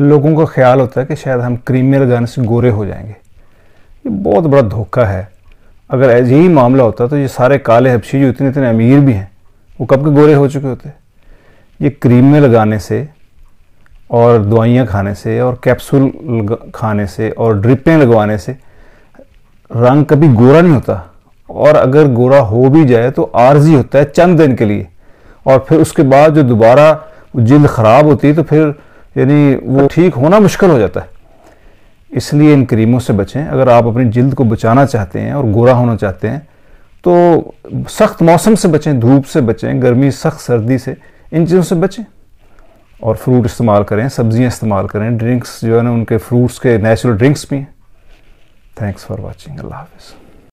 लोगों का ख्याल होता है कि शायद हम क्रीमियर लगाने से गोरे हो जाएंगे ये बहुत बड़ा धोखा है अगर ऐसे ही मामला होता तो ये सारे काले हबशी जो इतने इतने अमीर भी हैं वो कब के गोरे हो चुके होते ये क्रीमें लगाने से और दवाइयाँ खाने से और कैप्सूल खाने से और ड्रिपें लगवाने से रंग कभी गोरा नहीं होता और अगर गोरा हो भी जाए तो आर्जी होता है चंद दिन के लिए और फिर उसके बाद जो दोबारा जिल्द ख़राब होती है तो फिर यानी वो ठीक होना मुश्किल हो जाता है इसलिए इन क्रीमों से बचें अगर आप अपनी जिल्द को बचाना चाहते हैं और गोरा होना चाहते हैं तो सख्त मौसम से बचें धूप से बचें गर्मी सख्त सर्दी से इन चीज़ों से बचें और फ्रूट इस्तेमाल करें सब्जियां इस्तेमाल करें ड्रिंक्स जो है ना उनके फ्रूट्स के नेचुरल ड्रिंक्स भी हैं थैंक्स फॉर वॉचिंग अल्लाह हाफिज़